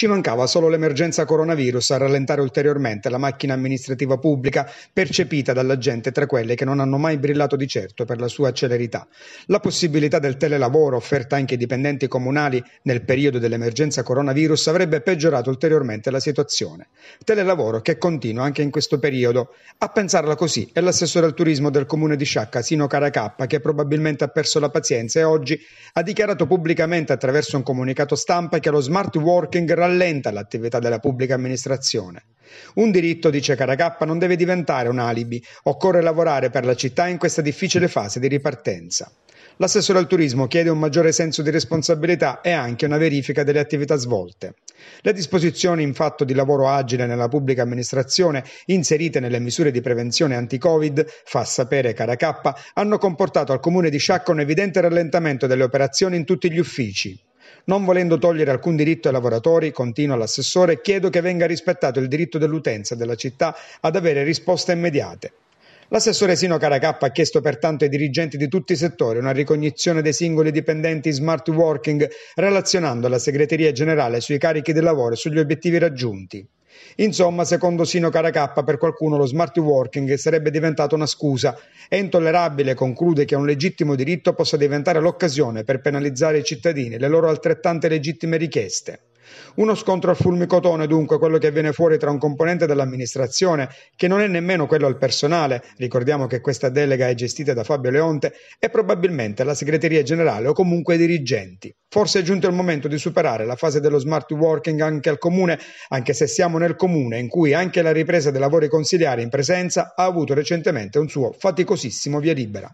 Ci mancava solo l'emergenza coronavirus a rallentare ulteriormente la macchina amministrativa pubblica percepita dalla gente tra quelle che non hanno mai brillato di certo per la sua celerità. La possibilità del telelavoro offerta anche ai dipendenti comunali nel periodo dell'emergenza coronavirus avrebbe peggiorato ulteriormente la situazione. Telelavoro che continua anche in questo periodo. A pensarla così è l'assessore al turismo del comune di Sciacca, Sino Caracappa, che probabilmente ha perso la pazienza e oggi ha dichiarato pubblicamente attraverso un comunicato stampa che lo smart working rallenta rallenta l'attività della pubblica amministrazione. Un diritto, dice Caracappa, non deve diventare un alibi, occorre lavorare per la città in questa difficile fase di ripartenza. L'assessore al turismo chiede un maggiore senso di responsabilità e anche una verifica delle attività svolte. Le disposizioni in fatto di lavoro agile nella pubblica amministrazione, inserite nelle misure di prevenzione anti-Covid, fa sapere Caracappa, hanno comportato al comune di Sciacca un evidente rallentamento delle operazioni in tutti gli uffici. Non volendo togliere alcun diritto ai lavoratori, continua l'assessore, chiedo che venga rispettato il diritto dell'utenza della città ad avere risposte immediate. L'assessore Sino Caracappa ha chiesto pertanto ai dirigenti di tutti i settori una ricognizione dei singoli dipendenti smart working relazionando alla segreteria generale sui carichi di lavoro e sugli obiettivi raggiunti. Insomma, secondo Sino Caracappa, per qualcuno lo smart working sarebbe diventato una scusa. È intollerabile, conclude, che un legittimo diritto possa diventare l'occasione per penalizzare i cittadini e le loro altrettante legittime richieste. Uno scontro al fulmicotone, dunque, quello che viene fuori tra un componente dell'amministrazione, che non è nemmeno quello al personale, ricordiamo che questa delega è gestita da Fabio Leonte, e probabilmente la segreteria generale o comunque i dirigenti. Forse è giunto il momento di superare la fase dello smart working anche al comune, anche se siamo nel comune in cui anche la ripresa dei lavori consigliari in presenza ha avuto recentemente un suo faticosissimo via libera.